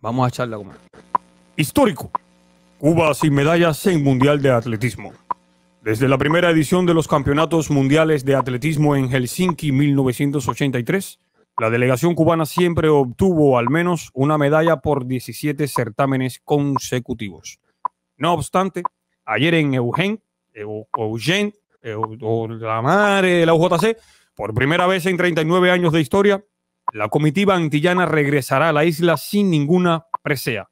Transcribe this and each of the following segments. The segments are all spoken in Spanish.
Vamos a echarla como. Histórico. Cuba sin medallas en Mundial de Atletismo. Desde la primera edición de los Campeonatos Mundiales de Atletismo en Helsinki 1983, la delegación cubana siempre obtuvo al menos una medalla por 17 certámenes consecutivos. No obstante, ayer en Eugen, la madre de la UJC, por primera vez en 39 años de historia, la comitiva antillana regresará a la isla sin ninguna presea.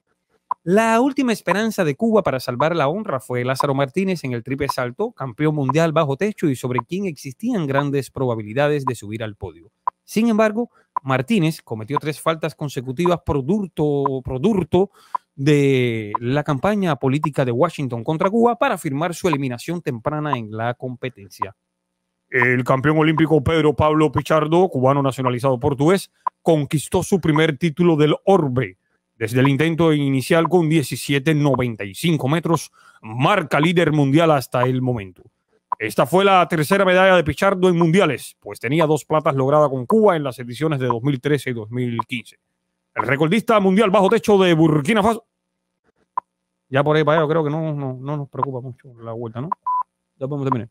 La última esperanza de Cuba para salvar la honra fue Lázaro Martínez en el triple salto, campeón mundial bajo techo y sobre quien existían grandes probabilidades de subir al podio. Sin embargo, Martínez cometió tres faltas consecutivas producto, producto de la campaña política de Washington contra Cuba para firmar su eliminación temprana en la competencia. El campeón olímpico Pedro Pablo Pichardo, cubano nacionalizado portugués, conquistó su primer título del Orbe. Desde el intento inicial con 17.95 metros, marca líder mundial hasta el momento. Esta fue la tercera medalla de Pichardo en mundiales, pues tenía dos platas logradas con Cuba en las ediciones de 2013 y 2015. El recordista mundial bajo techo de Burkina Faso. Ya por ahí para creo que no, no, no nos preocupa mucho la vuelta, ¿no? Ya podemos terminar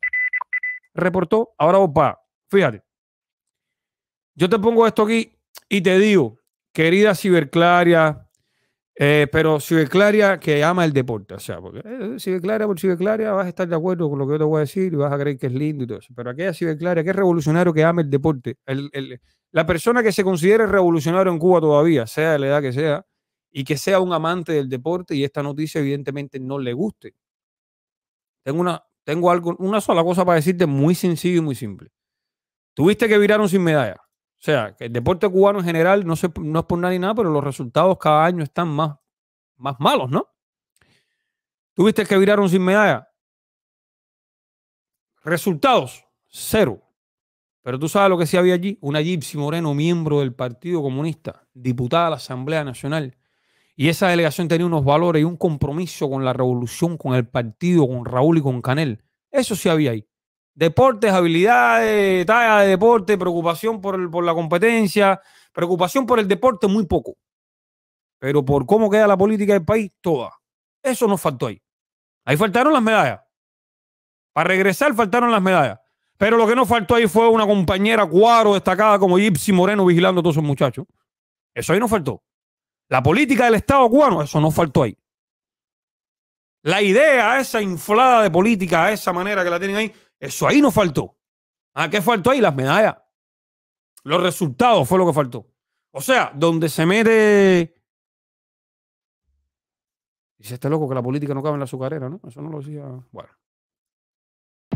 reportó. Ahora vos fíjate. Yo te pongo esto aquí y te digo, querida Ciberclaria, eh, pero Ciberclaria que ama el deporte, o sea, porque eh, Ciberclaria por Ciberclaria vas a estar de acuerdo con lo que yo te voy a decir y vas a creer que es lindo y todo eso. Pero aquella Ciberclaria que es revolucionario que ama el deporte, la persona que se considere revolucionario en Cuba todavía, sea de la edad que sea, y que sea un amante del deporte y esta noticia evidentemente no le guste. Tengo una tengo algo, una sola cosa para decirte muy sencillo y muy simple. Tuviste que viraron sin medalla. O sea, que el deporte cubano en general no, es por nada ni nada, pero los resultados cada año están más, más malos, ¿no? Tuviste que viraron sin medalla. Resultados, cero. Pero tú sabes lo que sí había allí, una Gypsy Moreno, miembro del Partido Comunista, diputada de la Asamblea Nacional, y esa delegación tenía unos valores y un compromiso con la revolución, con el partido, con Raúl y con Canel. Eso sí había ahí. Deportes, habilidades, talla de deporte, preocupación por, por la competencia, preocupación por el deporte, muy poco. Pero por cómo queda la política del país, toda. Eso nos faltó ahí. Ahí faltaron las medallas. Para regresar faltaron las medallas. Pero lo que no faltó ahí fue una compañera cuaro destacada como Yipsi Moreno vigilando a todos esos muchachos. Eso ahí no faltó. La política del Estado cubano, eso no faltó ahí. La idea esa inflada de política, esa manera que la tienen ahí, eso ahí no faltó. ¿A ah, qué faltó ahí? Las medallas. Los resultados fue lo que faltó. O sea, donde se mete... Dice este loco que la política no cabe en la azucarera, ¿no? Eso no lo decía... Bueno.